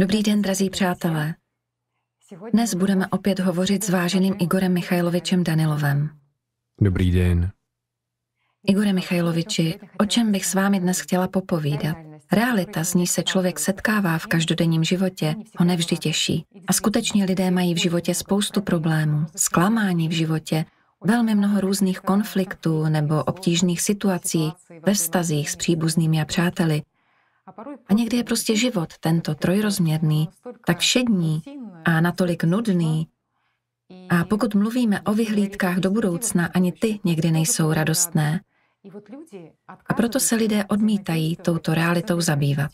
Dobrý den, drazí přátelé. Dnes budeme opět hovořit s váženým Igorem Michajlovičem Danilovem. Dobrý den. Igore Michajloviči, o čem bych s vámi dnes chtěla popovídat? Realita, z ní se člověk setkává v každodenním životě, ho nevždy těší. A skutečně lidé mají v životě spoustu problémů, zklamání v životě, velmi mnoho různých konfliktů nebo obtížných situací ve vztazích s příbuznými a přáteli, a někdy je prostě život tento trojrozměrný, tak všední a natolik nudný. A pokud mluvíme o vyhlídkách do budoucna, ani ty někdy nejsou radostné. A proto se lidé odmítají touto realitou zabývat.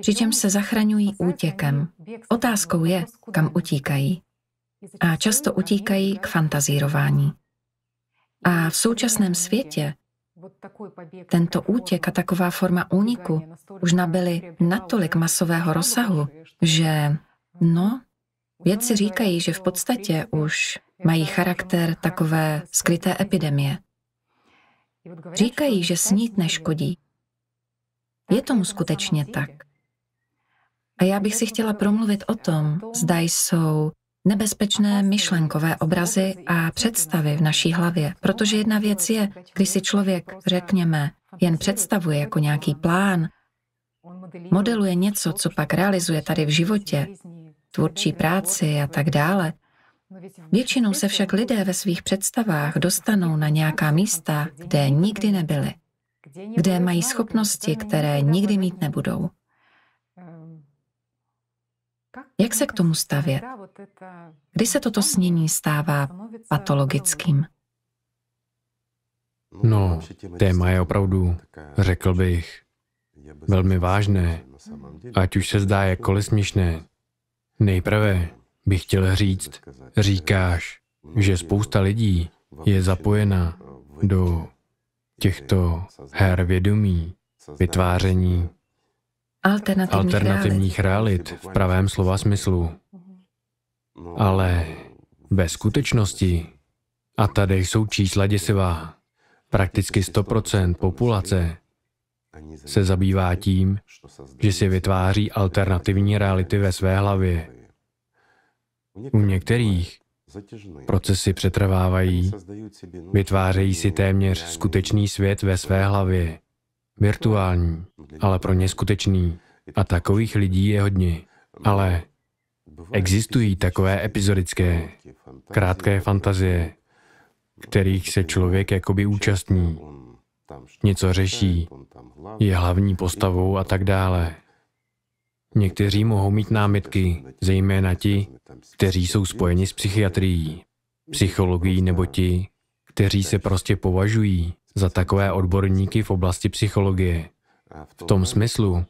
Přičemž se zachraňují útěkem. Otázkou je, kam utíkají. A často utíkají k fantazírování. A v současném světě tento útěk a taková forma úniku už nabyly natolik masového rozsahu, že no, vědci říkají, že v podstatě už mají charakter takové skryté epidemie. Říkají, že snít neškodí. Je tomu skutečně tak. A já bych si chtěla promluvit o tom, zda jsou nebezpečné myšlenkové obrazy a představy v naší hlavě. Protože jedna věc je, když si člověk, řekněme, jen představuje jako nějaký plán, modeluje něco, co pak realizuje tady v životě, tvůrčí práci a tak dále. Většinou se však lidé ve svých představách dostanou na nějaká místa, kde nikdy nebyli, kde mají schopnosti, které nikdy mít nebudou. Jak se k tomu stavět? Kdy se toto snění stává patologickým? No, téma je opravdu, řekl bych, velmi vážné, ať už se zdá jakkoliv směšné. Nejprve bych chtěl říct, říkáš, že spousta lidí je zapojena do těchto her vědomí, vytváření alternativních, alternativních realit v pravém slova smyslu ale ve skutečnosti, a tady jsou čísla děsivá, prakticky 100% populace se zabývá tím, že si vytváří alternativní reality ve své hlavě. U některých procesy přetrvávají, vytvářejí si téměř skutečný svět ve své hlavě. Virtuální, ale pro ně skutečný. A takových lidí je hodně. Ale Existují takové epizodické, krátké fantazie, kterých se člověk jakoby účastní, něco řeší, je hlavní postavou a tak dále. Někteří mohou mít námitky, zejména ti, kteří jsou spojeni s psychiatrií, psychologií nebo ti, kteří se prostě považují za takové odborníky v oblasti psychologie. V tom smyslu,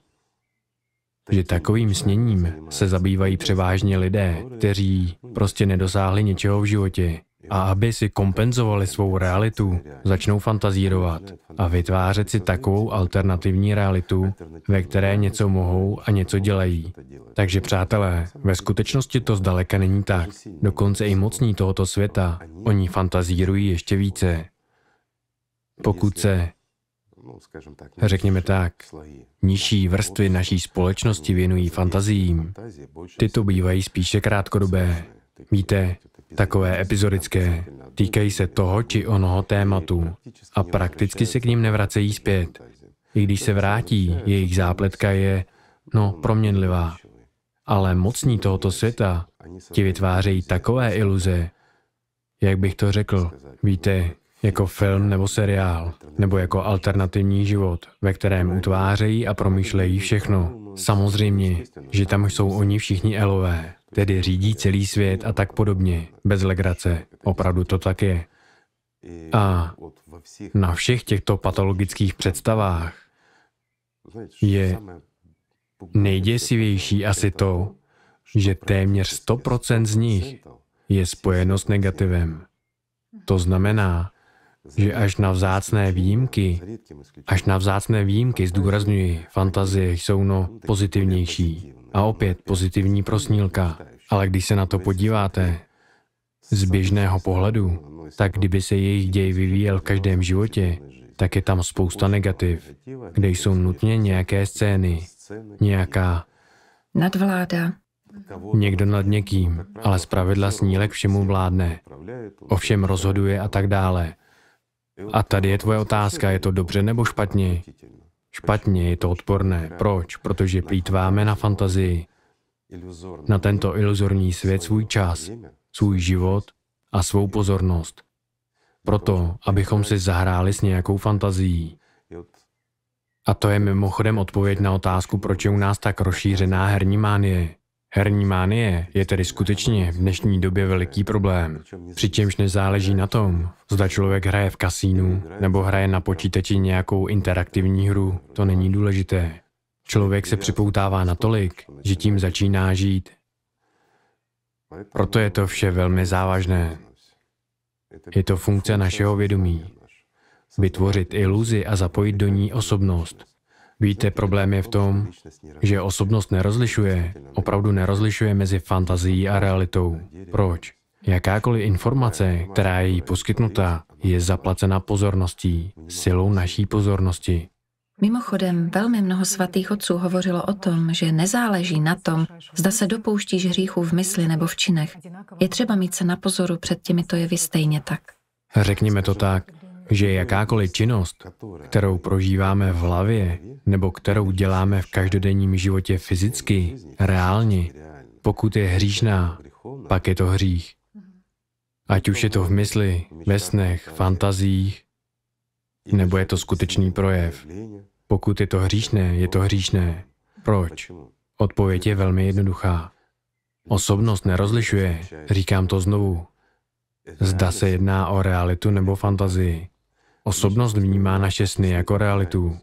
že takovým sněním se zabývají převážně lidé, kteří prostě nedosáhli něčeho v životě. A aby si kompenzovali svou realitu, začnou fantazírovat a vytvářet si takovou alternativní realitu, ve které něco mohou a něco dělají. Takže přátelé, ve skutečnosti to zdaleka není tak. Dokonce i mocní tohoto světa, oni fantazírují ještě více. Pokud se řekněme tak, nižší vrstvy naší společnosti věnují fantazím. Tyto bývají spíše krátkodobé. Víte, takové epizodické. Týkají se toho či onoho tématu a prakticky se k ním nevracejí zpět. I když se vrátí, jejich zápletka je, no, proměnlivá. Ale mocní tohoto světa ti vytvářejí takové iluze, jak bych to řekl. Víte, jako film nebo seriál, nebo jako alternativní život, ve kterém utvářejí a promýšlejí všechno. Samozřejmě, že tam jsou oni všichni elové, tedy řídí celý svět a tak podobně, bez legrace. Opravdu to tak je. A na všech těchto patologických představách je nejděsivější asi to, že téměř 100% z nich je spojeno s negativem. To znamená, že až na vzácné výjimky, až na vzácné výjimky, zdůrazňuji, fantazie jsou no pozitivnější. A opět pozitivní prosnílka. Ale když se na to podíváte z běžného pohledu, tak kdyby se jejich děj vyvíjel v každém životě, tak je tam spousta negativ, kde jsou nutně nějaké scény, nějaká nadvláda, Někdo nad někým, ale zpravidla snílek všemu vládne. Ovšem rozhoduje a tak dále. A tady je tvoje otázka, je to dobře nebo špatně? Špatně, je to odporné. Proč? Protože plítváme na fantazii, na tento iluzorní svět svůj čas, svůj život a svou pozornost. Proto, abychom si zahráli s nějakou fantazií. A to je mimochodem odpověď na otázku, proč je u nás tak rozšířená herní mánie. Herní mánie je tedy skutečně v dnešní době veliký problém, přičemž nezáleží na tom, zda člověk hraje v kasínu nebo hraje na počítači nějakou interaktivní hru, to není důležité. Člověk se připoutává natolik, že tím začíná žít. Proto je to vše velmi závažné. Je to funkce našeho vědomí. Vytvořit iluzi a zapojit do ní osobnost. Víte, problém je v tom, že osobnost nerozlišuje, opravdu nerozlišuje mezi fantazií a realitou. Proč? Jakákoliv informace, která je jí poskytnuta, je zaplacena pozorností, silou naší pozornosti. Mimochodem, velmi mnoho svatých otců hovořilo o tom, že nezáleží na tom, zda se dopouštíš hříchů v mysli nebo v činech. Je třeba mít se na pozoru před těmito jevy stejně tak. Řekněme to tak, že jakákoliv činnost, kterou prožíváme v hlavě nebo kterou děláme v každodenním životě fyzicky, reálně, pokud je hříšná, pak je to hřích. Ať už je to v mysli, ve snech, fantazích, nebo je to skutečný projev. Pokud je to hříšné, je to hříšné. Proč? Odpověď je velmi jednoduchá. Osobnost nerozlišuje, říkám to znovu. Zda se jedná o realitu nebo fantazii. Osobnost vnímá naše sny jako realitu.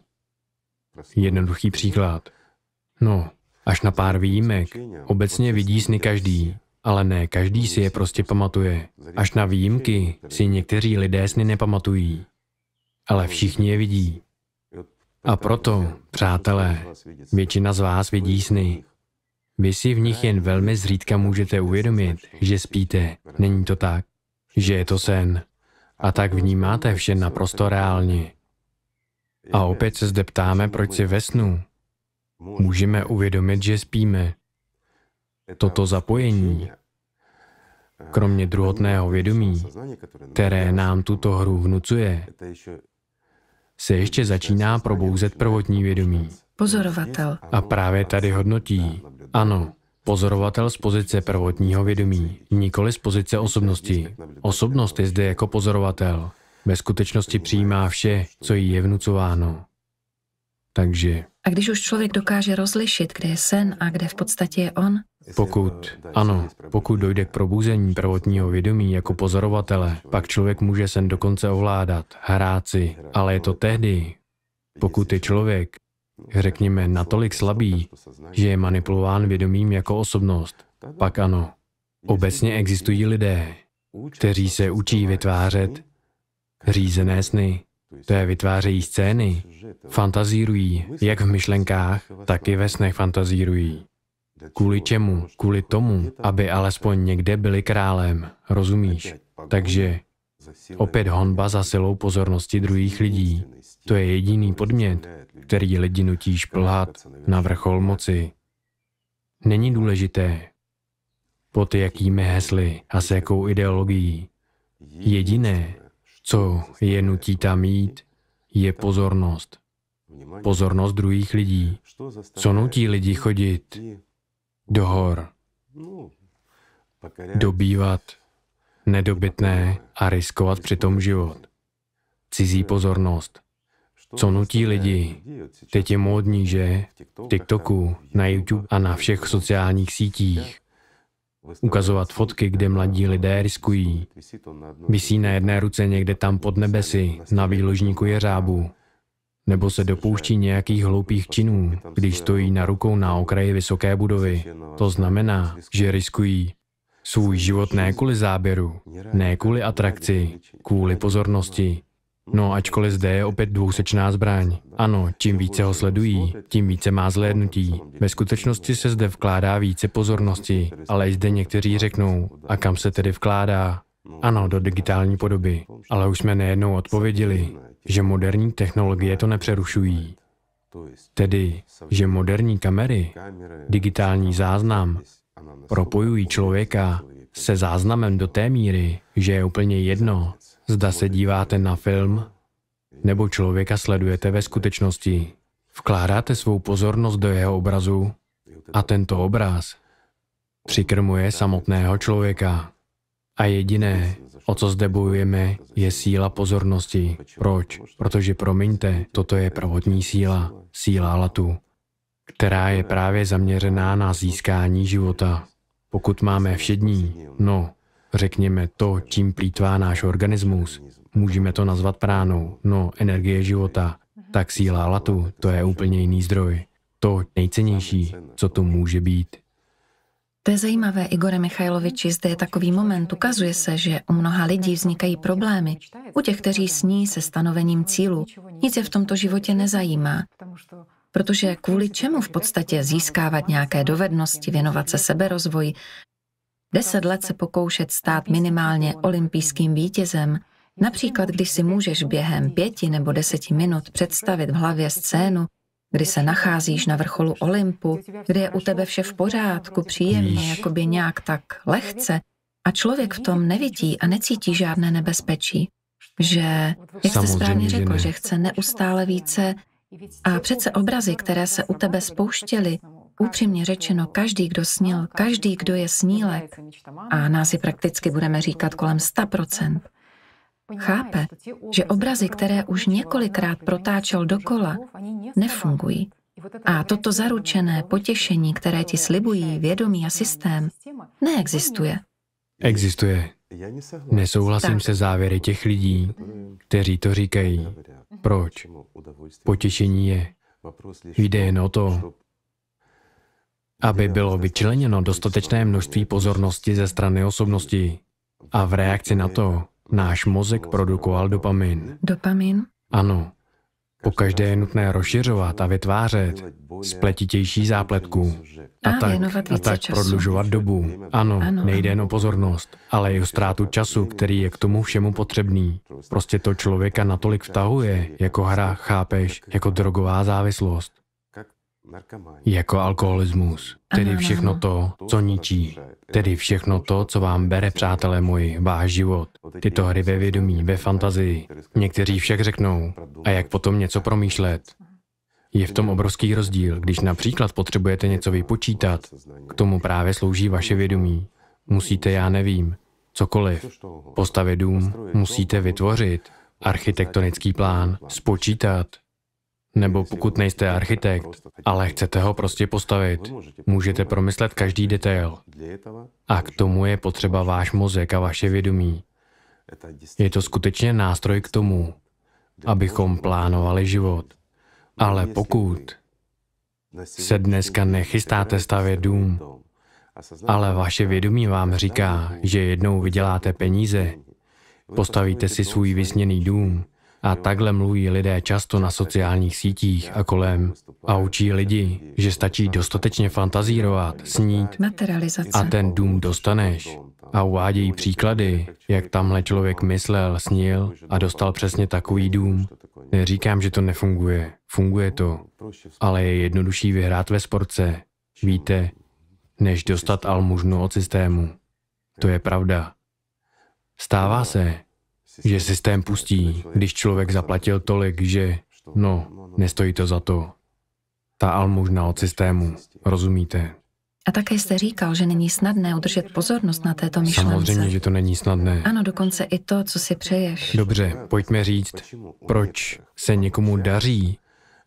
Jednoduchý příklad. No, až na pár výjimek. Obecně vidí sny každý, ale ne každý si je prostě pamatuje. Až na výjimky si někteří lidé sny nepamatují. Ale všichni je vidí. A proto, přátelé, většina z vás vidí sny. Vy si v nich jen velmi zřídka můžete uvědomit, že spíte. Není to tak, že je to sen. A tak vnímáte vše naprosto reálně. A opět se zde ptáme, proč si ve snu. Můžeme uvědomit, že spíme. Toto zapojení, kromě druhotného vědomí, které nám tuto hru vnucuje, se ještě začíná probouzet prvotní vědomí. Pozorovatel. A právě tady hodnotí. Ano, Pozorovatel z pozice prvotního vědomí, nikoli z pozice osobnosti. Osobnost je zde jako pozorovatel. Ve skutečnosti přijímá vše, co jí je vnucováno. Takže... A když už člověk dokáže rozlišit, kde je sen a kde v podstatě je on? Pokud, ano, pokud dojde k probuzení prvotního vědomí jako pozorovatele, pak člověk může sen dokonce ovládat, hrát si, ale je to tehdy, pokud je člověk řekněme, natolik slabý, že je manipulován vědomím jako osobnost, pak ano. Obecně existují lidé, kteří se učí vytvářet řízené sny, to je vytvářejí scény, fantazírují, jak v myšlenkách, tak i ve snech fantazírují. Kvůli čemu? Kvůli tomu, aby alespoň někde byli králem, rozumíš? Takže Opět honba za silou pozornosti druhých lidí. To je jediný podmět, který lidi nutí šplhat na vrchol moci. Není důležité, pod jakými hesly a s jakou ideologií. Jediné, co je nutí tam mít, je pozornost. Pozornost druhých lidí. Co nutí lidi chodit do hor, no, dobývat nedobytné a riskovat přitom život. Cizí pozornost. Co nutí lidi? Teď je módní, že? V TikToku, na YouTube a na všech sociálních sítích. Ukazovat fotky, kde mladí lidé riskují. Vysí na jedné ruce někde tam pod nebesy, na výložníku jeřábu. Nebo se dopouští nějakých hloupých činů, když stojí na rukou na okraji vysoké budovy. To znamená, že riskují Svůj život ne kvůli záběru, ne kvůli atrakci, kvůli pozornosti. No ačkoliv zde je opět dvousečná zbraň. Ano, čím více ho sledují, tím více má zhlédnutí. Ve skutečnosti se zde vkládá více pozornosti, ale i zde někteří řeknou, a kam se tedy vkládá? Ano, do digitální podoby. Ale už jsme nejednou odpověděli, že moderní technologie to nepřerušují. Tedy, že moderní kamery, digitální záznam propojují člověka se záznamem do té míry, že je úplně jedno, zda se díváte na film, nebo člověka sledujete ve skutečnosti. Vkládáte svou pozornost do jeho obrazu a tento obraz přikrmuje samotného člověka. A jediné, o co zde bojujeme, je síla pozornosti. Proč? Protože, promiňte, toto je prvotní síla, síla latu která je právě zaměřená na získání života. Pokud máme všední, no, řekněme to, čím plítvá náš organismus, můžeme to nazvat pránou, no, energie života, tak síla latu, to je úplně jiný zdroj. To nejcennější, co tu může být. To je zajímavé, Igore Michajloviči, zde je takový moment. Ukazuje se, že u mnoha lidí vznikají problémy. U těch, kteří sní se stanovením cílu, nic je v tomto životě nezajímá. Protože kvůli čemu v podstatě získávat nějaké dovednosti, věnovat se seberozvoji, deset let se pokoušet stát minimálně olympijským vítězem, například když si můžeš během pěti nebo deseti minut představit v hlavě scénu, kdy se nacházíš na vrcholu Olympu, kde je u tebe vše v pořádku, příjemně, jakoby nějak tak lehce, a člověk v tom nevidí a necítí žádné nebezpečí. Že, jak jste správně řekl, že, že chce neustále více a přece obrazy, které se u tebe spouštěly, upřímně řečeno, každý, kdo snil, každý, kdo je snílek, a nás je prakticky budeme říkat kolem 100%, chápe, že obrazy, které už několikrát protáčel dokola, nefungují. A toto zaručené potěšení, které ti slibují vědomí a systém, neexistuje. Existuje. Nesouhlasím tak. se závěry těch lidí, kteří to říkají. Proč? Potěšení je. Jde jen o to, aby bylo vyčleněno dostatečné množství pozornosti ze strany osobnosti. A v reakci na to náš mozek produkoval dopamin. Dopamin? Ano. Pokaždé je nutné rozšiřovat a vytvářet spletitější zápletku. A, a tak, a tak času. prodlužovat dobu. Ano, ano, nejde jen o pozornost, ale i o ztrátu času, který je k tomu všemu potřebný. Prostě to člověka natolik vtahuje, jako hra, chápeš, jako drogová závislost jako alkoholismus, tedy všechno to, co ničí, tedy všechno to, co vám bere, přátelé moji, váš život, tyto hry ve vědomí, ve fantazii. Někteří však řeknou, a jak potom něco promýšlet? Je v tom obrovský rozdíl, když například potřebujete něco vypočítat. K tomu právě slouží vaše vědomí. Musíte, já nevím, cokoliv, postavit dům, musíte vytvořit architektonický plán, spočítat, nebo pokud nejste architekt, ale chcete ho prostě postavit, můžete promyslet každý detail. A k tomu je potřeba váš mozek a vaše vědomí. Je to skutečně nástroj k tomu, abychom plánovali život. Ale pokud se dneska nechystáte stavět dům, ale vaše vědomí vám říká, že jednou vyděláte peníze, postavíte si svůj vysněný dům a takhle mluví lidé často na sociálních sítích a kolem. A učí lidi, že stačí dostatečně fantazírovat, snít a ten dům dostaneš. A uvádějí příklady, jak tamhle člověk myslel, snil a dostal přesně takový dům. Neříkám, že to nefunguje. Funguje to. Ale je jednodušší vyhrát ve sportce. Víte, než dostat almužnu od systému. To je pravda. Stává se, že systém pustí, když člověk zaplatil tolik, že no, nestojí to za to. Ta almužna od systému, rozumíte? A také jste říkal, že není snadné udržet pozornost na této myšlence. Samozřejmě, že to není snadné. Ano, dokonce i to, co si přeješ. Dobře, pojďme říct, proč se někomu daří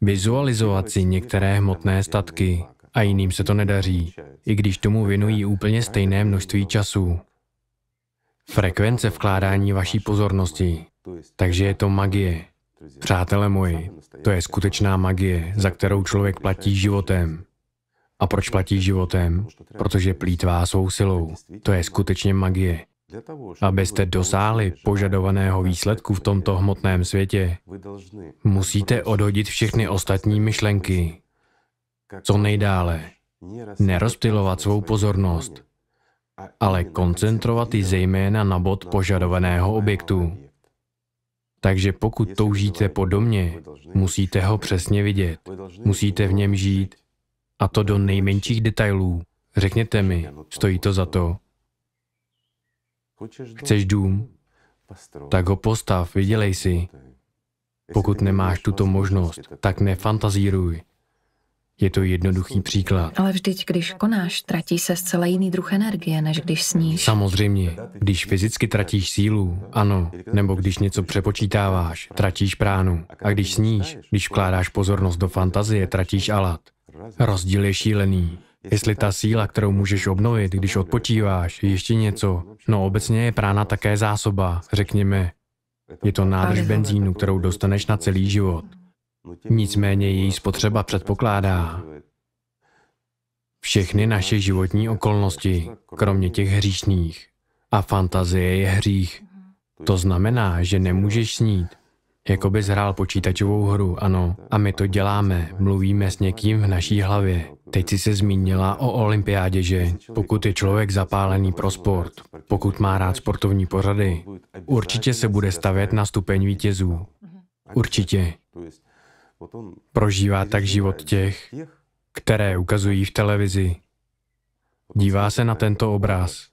vizualizovat si některé hmotné statky a jiným se to nedaří, i když tomu věnují úplně stejné množství času. Frekvence vkládání vaší pozornosti. Takže je to magie. Přátelé moji, to je skutečná magie, za kterou člověk platí životem. A proč platí životem? Protože plítvá svou silou. To je skutečně magie. Abyste dosáhli požadovaného výsledku v tomto hmotném světě, musíte odhodit všechny ostatní myšlenky. Co nejdále. Nerozptilovat svou pozornost ale koncentrovat ji zejména na bod požadovaného objektu. Takže pokud toužíte po domě, musíte ho přesně vidět, musíte v něm žít, a to do nejmenších detailů. Řekněte mi, stojí to za to? Chceš dům? Tak ho postav, vydělej si. Pokud nemáš tuto možnost, tak nefantazíruj. Je to jednoduchý příklad. Ale vždyť, když konáš, tratí se zcela jiný druh energie, než když sníš. Samozřejmě. Když fyzicky tratíš sílu, ano. Nebo když něco přepočítáváš, tratíš pránu. A když sníš, když vkládáš pozornost do fantazie, tratíš alat. Rozdíl je šílený. Jestli ta síla, kterou můžeš obnovit, když odpočíváš, ještě něco. No obecně je prána také zásoba, řekněme. Je to nádrž benzínu, kterou dostaneš na celý život. Nicméně její spotřeba předpokládá všechny naše životní okolnosti, kromě těch hříšných. A fantazie je hřích. To znamená, že nemůžeš snít. Jako bys hrál počítačovou hru, ano. A my to děláme, mluvíme s někým v naší hlavě. Teď jsi se zmínila o olympiádě, že pokud je člověk zapálený pro sport, pokud má rád sportovní pořady, určitě se bude stavět na stupeň vítězů. Určitě. Prožívá tak život těch, které ukazují v televizi. Dívá se na tento jako obraz,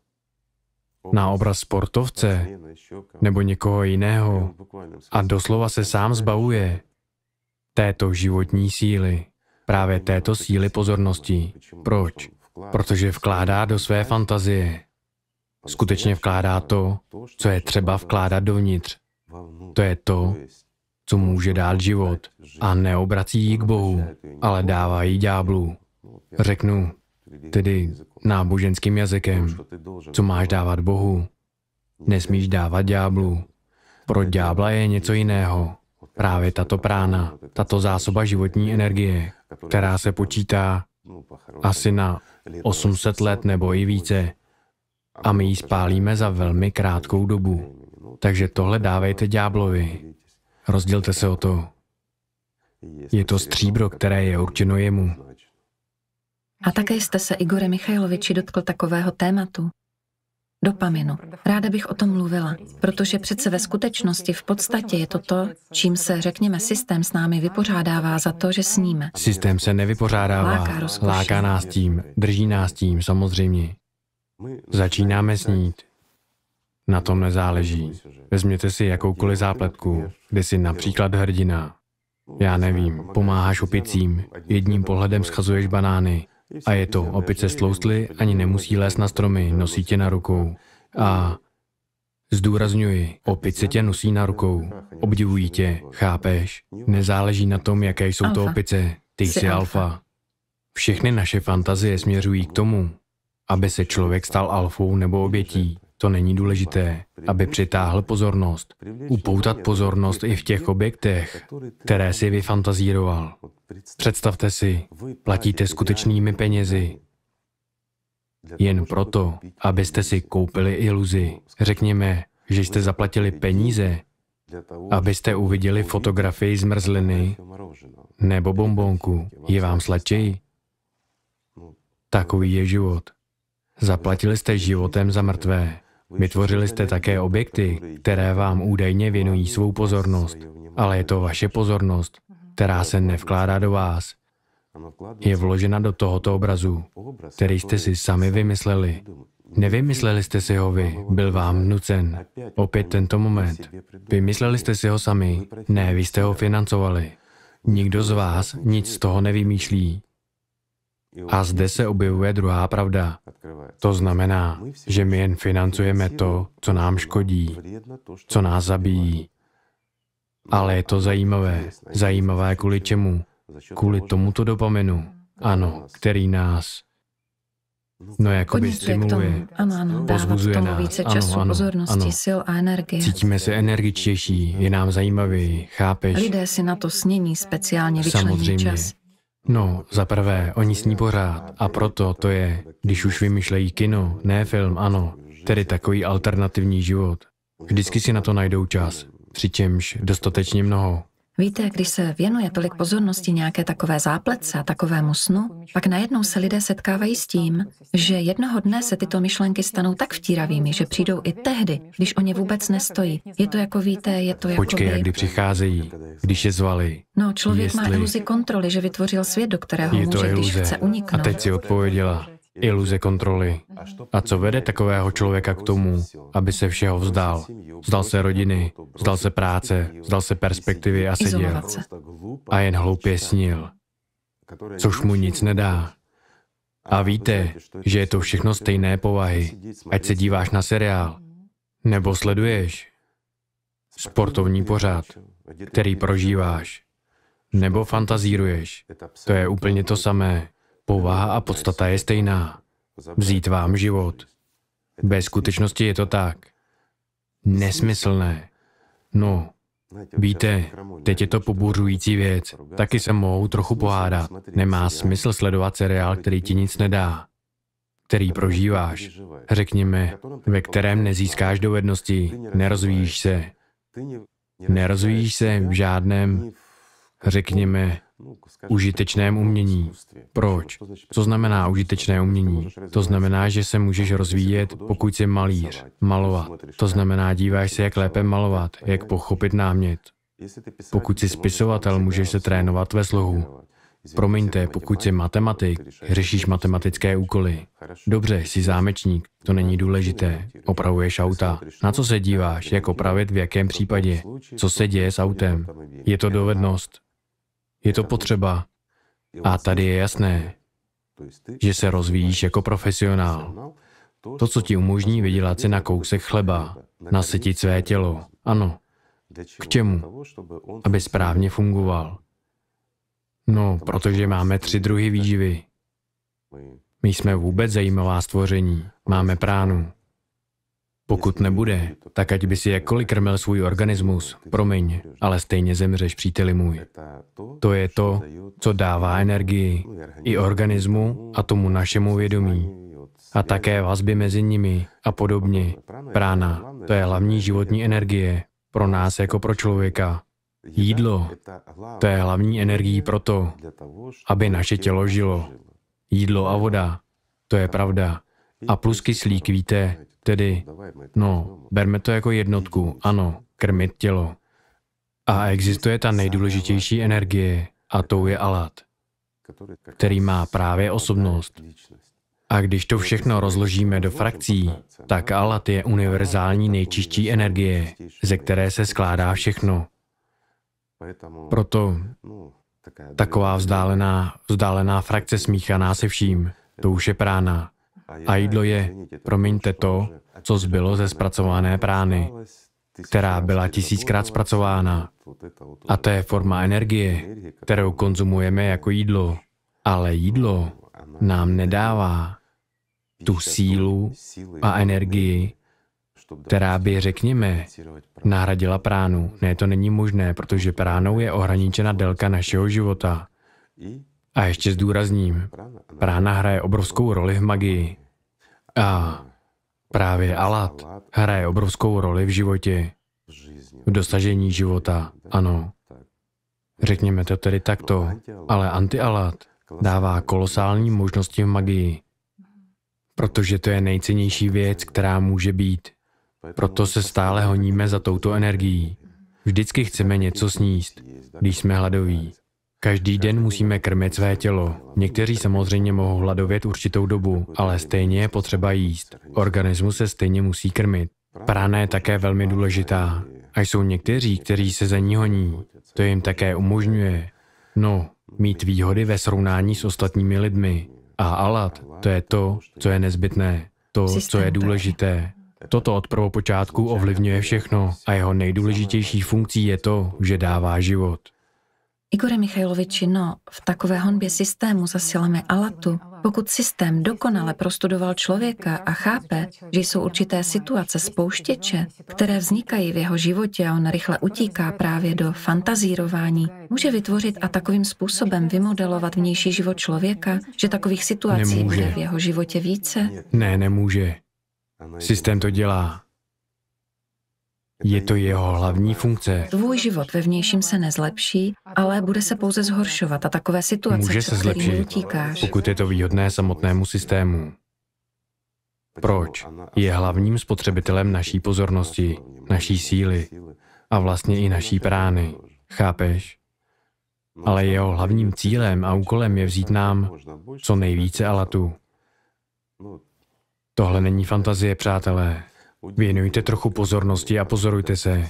na obraz sportovce nebo někoho jiného a doslova se sám zbavuje této životní síly, právě této prostě síly pozornosti. Proč? Protože vkládá do své fantazie. Skutečně vkládá to, co je třeba vkládat dovnitř. To je to, co může dát život, a neobrací ji k Bohu, ale dává ji dňáblu. Řeknu, tedy náboženským jazykem, co máš dávat Bohu, nesmíš dávat dňáblu. Pro ďábla je něco jiného. Právě tato prána, tato zásoba životní energie, která se počítá asi na 800 let nebo i více. A my ji spálíme za velmi krátkou dobu. Takže tohle dávejte ďáblovi. Rozdělte se o to. Je to stříbro, které je určeno jemu. A také jste se, Igore Michajloviči, dotkl takového tématu. Dopaminu. Ráda bych o tom mluvila, protože přece ve skutečnosti v podstatě je to to, čím se, řekněme, systém s námi vypořádává za to, že sníme. Systém se nevypořádává, láká, láká nás tím, drží nás tím, samozřejmě. Začínáme snít, na tom nezáleží. Vezměte si jakoukoliv zápletku, kde si například hrdina. Já nevím, pomáháš opicím, jedním pohledem schazuješ banány. A je to, opice stloustly, ani nemusí lézt na stromy, nosí tě na rukou. A Zdůrazňuji, opice tě nosí na rukou, obdivují tě, chápeš? Nezáleží na tom, jaké jsou alfa. to opice, ty jsi, jsi alfa. alfa. Všechny naše fantazie směřují k tomu, aby se člověk stal alfou nebo obětí. To není důležité, aby přitáhl pozornost. Upoutat pozornost i v těch objektech, které si vyfantazíroval. Představte si, platíte skutečnými penězi, jen proto, abyste si koupili iluzi. Řekněme, že jste zaplatili peníze, abyste uviděli fotografii zmrzliny nebo bombonku. Je vám sladčej? Takový je život. Zaplatili jste životem za mrtvé. Vytvořili jste také objekty, které vám údajně věnují svou pozornost, ale je to vaše pozornost, která se nevkládá do vás. Je vložena do tohoto obrazu, který jste si sami vymysleli. Nevymysleli jste si ho vy, byl vám nucen. Opět tento moment. Vymysleli jste si ho sami, ne, vy jste ho financovali. Nikdo z vás nic z toho nevymýšlí. A zde se objevuje druhá pravda. To znamená, že my jen financujeme to, co nám škodí, co nás zabíjí. Ale je to zajímavé. Zajímavé kvůli čemu? Kvůli tomuto dopaminu. Ano, který nás No jakoby stimuluje, ano, ano, pozbuzuje tomu nás. více času, ano, ano, pozornosti, ano. sil a energie. Cítíme se energičtější, je nám zajímavý, chápeš? Lidé si na to snění speciálně vyčlení Samozřejmě. čas. No, za prvé, oni sní pořád a proto to je, když už vymýšlejí kino, ne film, ano, tedy takový alternativní život. Vždycky si na to najdou čas, přičemž dostatečně mnoho. Víte, když se věnuje tolik pozornosti nějaké takové zápletce a takovému snu, pak najednou se lidé setkávají s tím, že jednoho dne se tyto myšlenky stanou tak vtíravými, že přijdou i tehdy, když o ně vůbec nestojí. Je to jako víte, je to jako. Počkej, jak kdy přicházejí, když je zvali. No, člověk jestli... má iluzi kontroly, že vytvořil svět, do kterého je může, když chce uniknout. A teď si odpověděla iluze kontroly. A co vede takového člověka k tomu, aby se všeho vzdal? Vzdal se rodiny, vzdal se práce, vzdal se perspektivy a seděl. A jen hloupě snil, což mu nic nedá. A víte, že je to všechno stejné povahy, ať se díváš na seriál, nebo sleduješ sportovní pořád, který prožíváš, nebo fantazíruješ. To je úplně to samé. Povaha a podstata je stejná. Vzít vám život. Ve skutečnosti je to tak. Nesmyslné. No, víte, teď je to pobuřující věc. Taky se mohou trochu pohádat. Nemá smysl sledovat seriál, který ti nic nedá který prožíváš, řekněme, ve kterém nezískáš dovednosti, nerozvíjíš se. Nerozvíjíš se v žádném, řekněme, užitečném umění. Proč? Co znamená užitečné umění? To znamená, že se můžeš rozvíjet, pokud jsi malíř, malovat. To znamená, díváš se, jak lépe malovat, jak pochopit námět. Pokud jsi spisovatel, můžeš se trénovat ve slohu. Promiňte, pokud jsi matematik, řešíš matematické úkoly. Dobře, jsi zámečník, to není důležité. Opravuješ auta. Na co se díváš, jak opravit, v jakém případě? Co se děje s autem? Je to dovednost. Je to potřeba. A tady je jasné, že se rozvíjíš jako profesionál. To, co ti umožní vydělat si na kousek chleba, nasytit své tělo. Ano. K čemu? Aby správně fungoval. No, protože máme tři druhy výživy. My jsme vůbec zajímavá stvoření. Máme pránu. Pokud nebude, tak ať by si jakkoliv krmil svůj organismus, promiň, ale stejně zemřeš, příteli můj. To je to, co dává energii i organismu a tomu našemu vědomí a také vazby mezi nimi a podobně. Prána, to je hlavní životní energie pro nás jako pro člověka. Jídlo, to je hlavní energií pro to, aby naše tělo žilo. Jídlo a voda, to je pravda. A plus kyslík, víte, Tedy, no, berme to jako jednotku, ano, krmit tělo. A existuje ta nejdůležitější energie, a tou je alat, který má právě osobnost. A když to všechno rozložíme do frakcí, tak alat je univerzální nejčistší energie, ze které se skládá všechno. Proto no, taková vzdálená, vzdálená frakce smíchaná se vším, to už je prána a jídlo je, promiňte to, co zbylo ze zpracované prány, která byla vlastně tisíckrát zpracována. A to je forma energie, kterou konzumujeme jako jídlo. Ale jídlo nám nedává tu sílu a energii, která by, řekněme, nahradila pránu. Ne, to není možné, protože pránou je ohraničena délka našeho života. A ještě zdůrazním, prána hraje obrovskou roli v magii. A právě alat hraje obrovskou roli v životě, v dosažení života, ano. Řekněme to tedy takto, ale alat dává kolosální možnosti v magii, protože to je nejcennější věc, která může být. Proto se stále honíme za touto energií. Vždycky chceme něco sníst, když jsme hladoví. Každý den musíme krmit své tělo. Někteří samozřejmě mohou hladovět určitou dobu, ale stejně je potřeba jíst. Organismus se stejně musí krmit. Prána je také velmi důležitá. A jsou někteří, kteří se za ní honí. To jim také umožňuje. No, mít výhody ve srovnání s ostatními lidmi. A alat, to je to, co je nezbytné. To, co je důležité. Toto od prvopočátku ovlivňuje všechno a jeho nejdůležitější funkcí je to, že dává život. Igore Michajloviči, no, v takové honbě systému za silami Alatu, pokud systém dokonale prostudoval člověka a chápe, že jsou určité situace spouštěče, které vznikají v jeho životě a on rychle utíká právě do fantazírování, může vytvořit a takovým způsobem vymodelovat vnější život člověka, že takových situací nemůže. bude v jeho životě více? Ne, nemůže. Systém to dělá. Je to jeho hlavní funkce. Tvůj život ve vnějším se nezlepší, ale bude se pouze zhoršovat a takové situace, Může se zlepšit, utíkáš. pokud je to výhodné samotnému systému. Proč? Je hlavním spotřebitelem naší pozornosti, naší síly a vlastně i naší prány. Chápeš? Ale jeho hlavním cílem a úkolem je vzít nám co nejvíce alatu. Tohle není fantazie, přátelé. Věnujte trochu pozornosti a pozorujte se.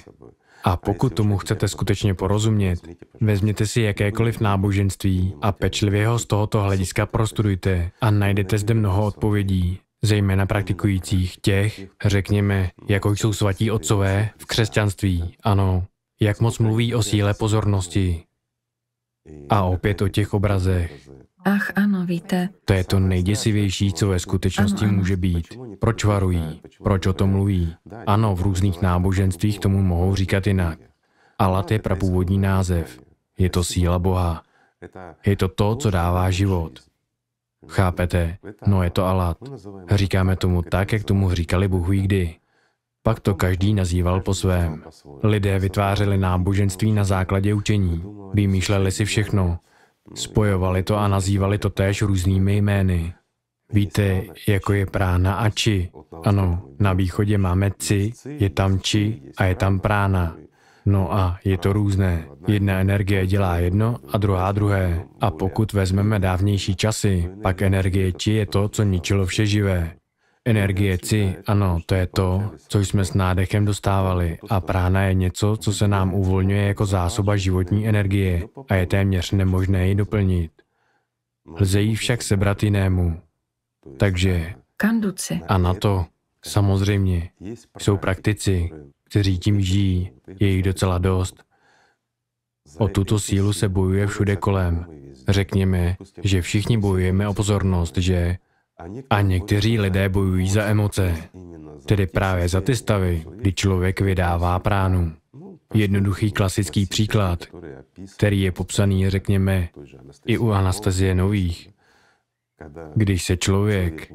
A pokud tomu chcete skutečně porozumět, vezměte si jakékoliv náboženství a pečlivě ho z tohoto hlediska prostudujte a najdete zde mnoho odpovědí, zejména praktikujících těch, řekněme, jako jsou svatí otcové v křesťanství, ano, jak moc mluví o síle pozornosti a opět o těch obrazech. Ach ano, víte. To je to nejděsivější, co ve skutečnosti ano, může být. Proč varují? Proč o tom mluví? Ano, v různých náboženstvích tomu mohou říkat jinak. Alat je prapůvodní název. Je to síla Boha. Je to to, co dává život. Chápete? No je to alat. Říkáme tomu tak, jak tomu říkali bohu kdy. Pak to každý nazýval po svém. Lidé vytvářeli náboženství na základě učení. Vymýšleli si všechno. Spojovali to a nazývali to též různými jmény. Víte, jako je prána a či. Ano, na východě máme ci, je tam či a je tam prána. No a je to různé. Jedna energie dělá jedno a druhá druhé. A pokud vezmeme dávnější časy, pak energie či je to, co ničilo vše živé. Energie ci, ano, to je to, co jsme s nádechem dostávali a prána je něco, co se nám uvolňuje jako zásoba životní energie a je téměř nemožné ji doplnit. Lze ji však sebrat jinému. Takže... Kanduci. A na to, samozřejmě, jsou praktici, kteří tím žijí, je jich docela dost. O tuto sílu se bojuje všude kolem. Řekněme, že všichni bojujeme o pozornost, že a někteří lidé bojují za emoce, tedy právě za ty stavy, kdy člověk vydává pránu. Jednoduchý klasický příklad, který je popsaný, řekněme, i u Anastazie Nových. Když se člověk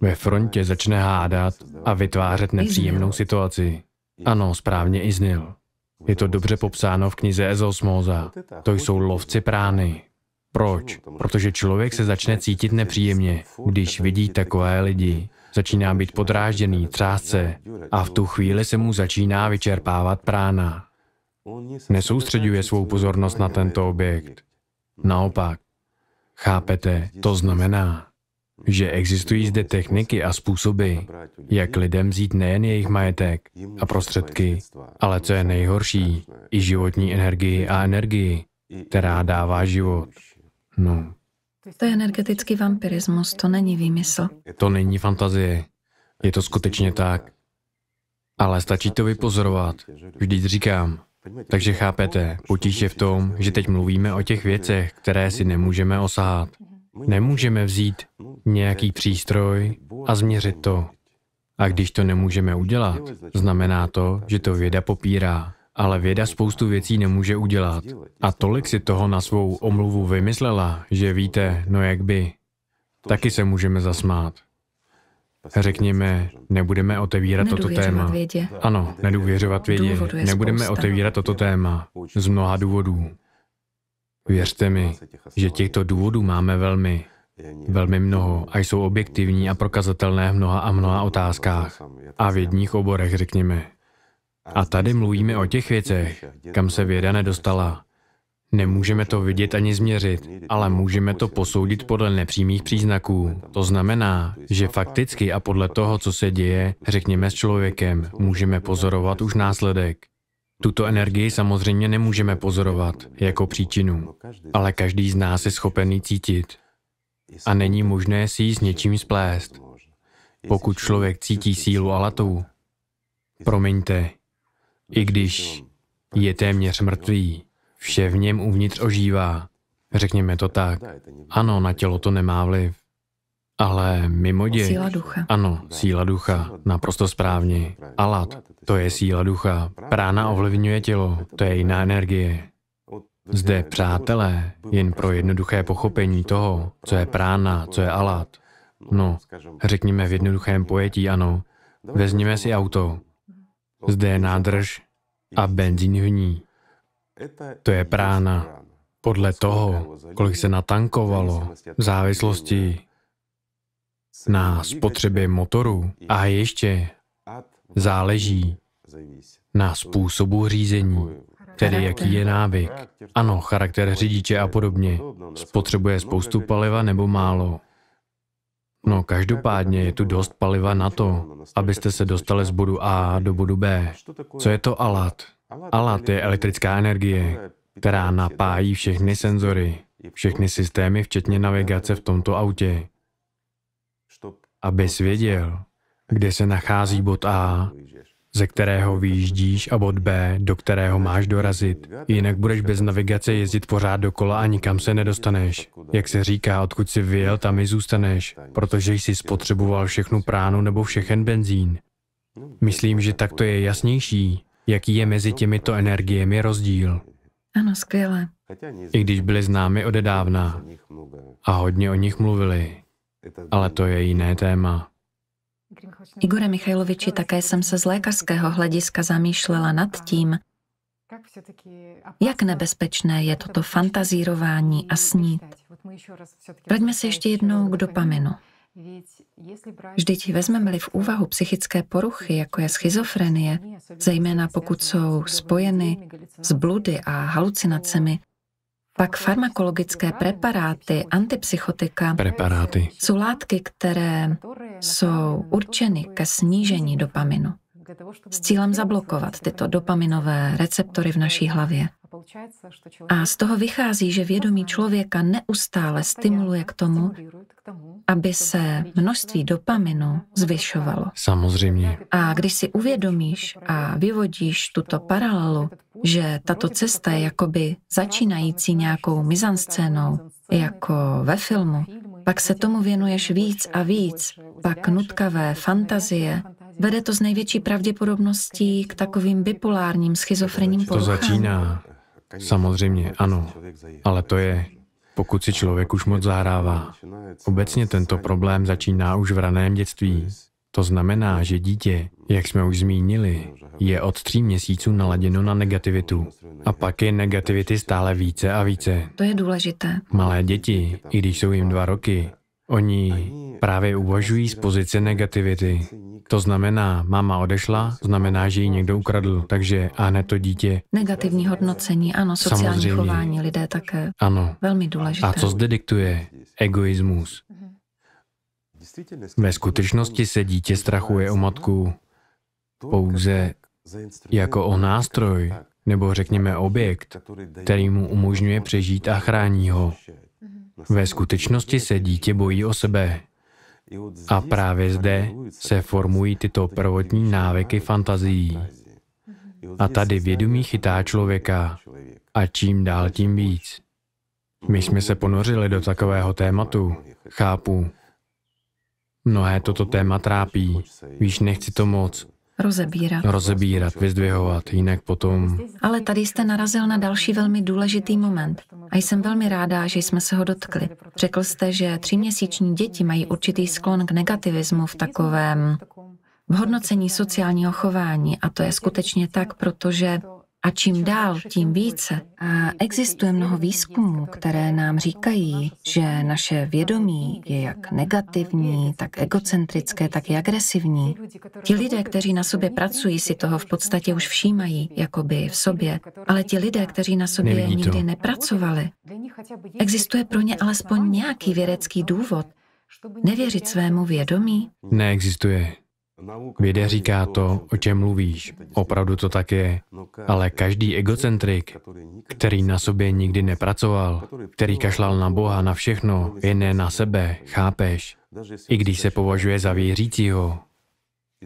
ve frontě začne hádat a vytvářet nepříjemnou situaci. Ano, správně i znil. Je to dobře popsáno v knize Ezosmóza. To jsou lovci prány. Proč? Protože člověk se začne cítit nepříjemně, když vidí takové lidi. Začíná být podrážděný, třásce a v tu chvíli se mu začíná vyčerpávat prána. Nesoustředuje svou pozornost na tento objekt. Naopak, chápete, to znamená, že existují zde techniky a způsoby, jak lidem vzít nejen jejich majetek a prostředky, ale co je nejhorší, i životní energii a energii, která dává život. No. To je energetický vampirismus, to není výmysl. To není fantazie. Je to skutečně tak. Ale stačí to vypozorovat. Vždyť říkám. Takže chápete, potíž je v tom, že teď mluvíme o těch věcech, které si nemůžeme osahat. Nemůžeme vzít nějaký přístroj a změřit to. A když to nemůžeme udělat, znamená to, že to věda popírá. Ale věda spoustu věcí nemůže udělat. A tolik si toho na svou omluvu vymyslela, že víte, no jak by. Taky se můžeme zasmát. Řekněme, nebudeme otevírat toto téma. Vědě. Ano, nedůvěřovat vědě. Nebudeme spousta. otevírat toto téma. Z mnoha důvodů. Věřte mi, že těchto důvodů máme velmi, velmi mnoho a jsou objektivní a prokazatelné v mnoha a mnoha otázkách a v jedních oborech, řekněme. A tady mluvíme o těch věcech, kam se věda nedostala. Nemůžeme to vidět ani změřit, ale můžeme to posoudit podle nepřímých příznaků. To znamená, že fakticky a podle toho, co se děje, řekněme s člověkem, můžeme pozorovat už následek. Tuto energii samozřejmě nemůžeme pozorovat jako příčinu, ale každý z nás je schopen ji cítit. A není možné si ji s něčím splést. Pokud člověk cítí sílu a latou, promiňte, i když je téměř mrtvý, vše v něm uvnitř ožívá. Řekněme to tak. Ano, na tělo to nemá vliv. Ale mimo děj. Síla ducha. Ano, síla ducha. Naprosto správně. Alat, to je síla ducha. Prána ovlivňuje tělo, to je jiná energie. Zde, přátelé, jen pro jednoduché pochopení toho, co je prána, co je alat. No, řekněme v jednoduchém pojetí, ano. Vezměme si auto. Zde je nádrž a benzín v ní. To je prána. Podle toho, kolik se natankovalo, v závislosti na spotřebě motoru a ještě záleží na způsobu řízení, tedy jaký je návyk. Ano, charakter řidiče a podobně. Spotřebuje spoustu paliva nebo málo. No, každopádně je tu dost paliva na to, abyste se dostali z bodu A do bodu B. Co je to ALAT? ALAT je elektrická energie, která napájí všechny senzory, všechny systémy, včetně navigace v tomto autě. Abys věděl, kde se nachází bod A ze kterého vyjíždíš a bod B, do kterého máš dorazit. Jinak budeš bez navigace jezdit pořád dokola a nikam se nedostaneš. Jak se říká, odkud jsi vyjel, tam i zůstaneš, protože jsi spotřeboval všechnu pránu nebo všechen benzín. Myslím, že tak to je jasnější, jaký je mezi těmito energiemi rozdíl. Ano, skvěle. I když byli známi odedávna a hodně o nich mluvili, ale to je jiné téma. Igore Michajloviči, také jsem se z lékařského hlediska zamýšlela nad tím, jak nebezpečné je toto fantazírování a snít. Vraťme se ještě jednou k dopaminu. Vždyť vezmeme-li v úvahu psychické poruchy, jako je schizofrenie, zejména pokud jsou spojeny s bludy a halucinacemi, pak farmakologické preparáty, antipsychotika preparáty. jsou látky, které jsou určeny ke snížení dopaminu s cílem zablokovat tyto dopaminové receptory v naší hlavě. A z toho vychází, že vědomí člověka neustále stimuluje k tomu, aby se množství dopaminu zvyšovalo. Samozřejmě. A když si uvědomíš a vyvodíš tuto paralelu, že tato cesta je jakoby začínající nějakou mizanscénou, jako ve filmu, pak se tomu věnuješ víc a víc, pak nutkavé fantazie, Vede to z největší pravděpodobností k takovým bipolárním schizofrenním poruchám. To začíná. Samozřejmě, ano. Ale to je, pokud si člověk už moc zahrává. Obecně tento problém začíná už v raném dětství. To znamená, že dítě, jak jsme už zmínili, je od tří měsíců naladěno na negativitu. A pak je negativity stále více a více. To je důležité. Malé děti, i když jsou jim dva roky, Oni právě uvažují z pozice negativity. To znamená, máma odešla, prostě znamená, že ji někdo ukradl, takže a ne to dítě. Negativní hodnocení, ano, sociální Samozřejmě. chování lidé také. Ano. Velmi důležité. A co zde diktuje? Egoismus. Mhm. Ve skutečnosti se dítě strachuje o matku pouze jako o nástroj, nebo řekněme objekt, který mu umožňuje přežít a chrání ho. Ve skutečnosti se dítě bojí o sebe. A právě zde se formují tyto prvotní návyky fantazií. A tady vědomí chytá člověka. A čím dál, tím víc. My jsme se ponořili do takového tématu. Chápu. Mnohé toto téma trápí. Víš, nechci to moc. Rozebírat. Rozebírat, vyzdvihovat, jinak potom... Ale tady jste narazil na další velmi důležitý moment. A jsem velmi ráda, že jsme se ho dotkli. Řekl jste, že tříměsíční děti mají určitý sklon k negativismu v takovém v hodnocení sociálního chování. A to je skutečně tak, protože a čím dál, tím více. A existuje mnoho výzkumů, které nám říkají, že naše vědomí je jak negativní, tak egocentrické, tak i agresivní. Ti lidé, kteří na sobě pracují, si toho v podstatě už všímají, jako by v sobě. Ale ti lidé, kteří na sobě Nevidí nikdy to. nepracovali, existuje pro ně alespoň nějaký vědecký důvod, nevěřit svému vědomí? Neexistuje. Věda říká to, o čem mluvíš. Opravdu to tak je. Ale každý egocentrik, který na sobě nikdy nepracoval, který kašlal na Boha, na všechno, jen ne na sebe, chápeš? I když se považuje za věřícího,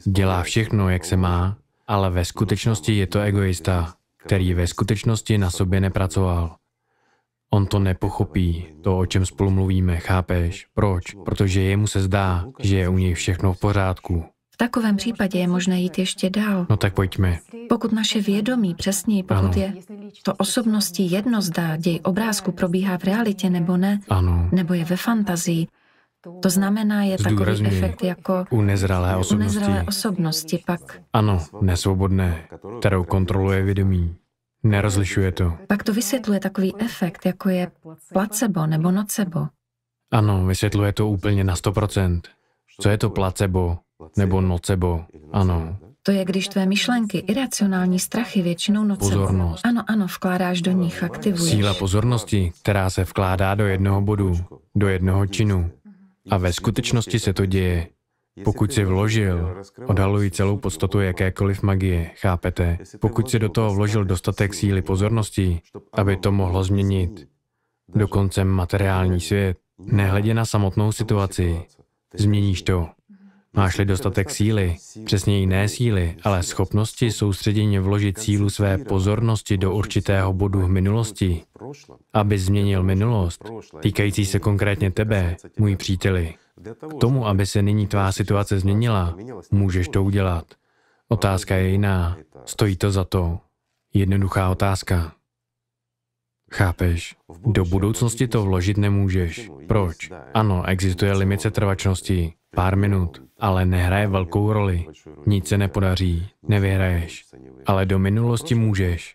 dělá všechno, jak se má, ale ve skutečnosti je to egoista, který ve skutečnosti na sobě nepracoval. On to nepochopí, to, o čem spolu mluvíme, chápeš? Proč? Protože jemu se zdá, že je u něj všechno v pořádku takovém případě je možné jít ještě dál. No tak pojďme. Pokud naše vědomí, přesněji, pokud ano. je to osobnosti jedno zdá, děj obrázku probíhá v realitě nebo ne, ano. nebo je ve fantazii, to znamená, je Zdůrazně. takový efekt jako u nezralé osobnosti. U nezralé osobnosti pak. Ano, nesvobodné, kterou kontroluje vědomí. Nerozlišuje to. Pak to vysvětluje takový efekt, jako je placebo nebo nocebo. Ano, vysvětluje to úplně na 100%. Co je to placebo? nebo nocebo. Ano. To je, když tvé myšlenky, iracionální strachy většinou nocebo. Pozornost. Ano, ano, vkládáš do nich, aktivuješ. Síla pozornosti, která se vkládá do jednoho bodu, do jednoho činu. A ve skutečnosti se to děje. Pokud si vložil, odhalují celou podstatu jakékoliv magie, chápete? Pokud si do toho vložil dostatek síly pozornosti, aby to mohlo změnit, dokonce materiální svět, nehledě na samotnou situaci, změníš to. Máš-li dostatek síly, přesněji ne síly, ale schopnosti soustředěně vložit sílu své pozornosti do určitého bodu v minulosti, aby změnil minulost, týkající se konkrétně tebe, můj příteli, k tomu, aby se nyní tvá situace změnila, můžeš to udělat. Otázka je jiná. Stojí to za to? Jednoduchá otázka. Chápeš? Do budoucnosti to vložit nemůžeš. Proč? Ano, existuje limit trvačnosti, pár minut, ale nehraje velkou roli. Nic se nepodaří, nevyhraješ. Ale do minulosti můžeš.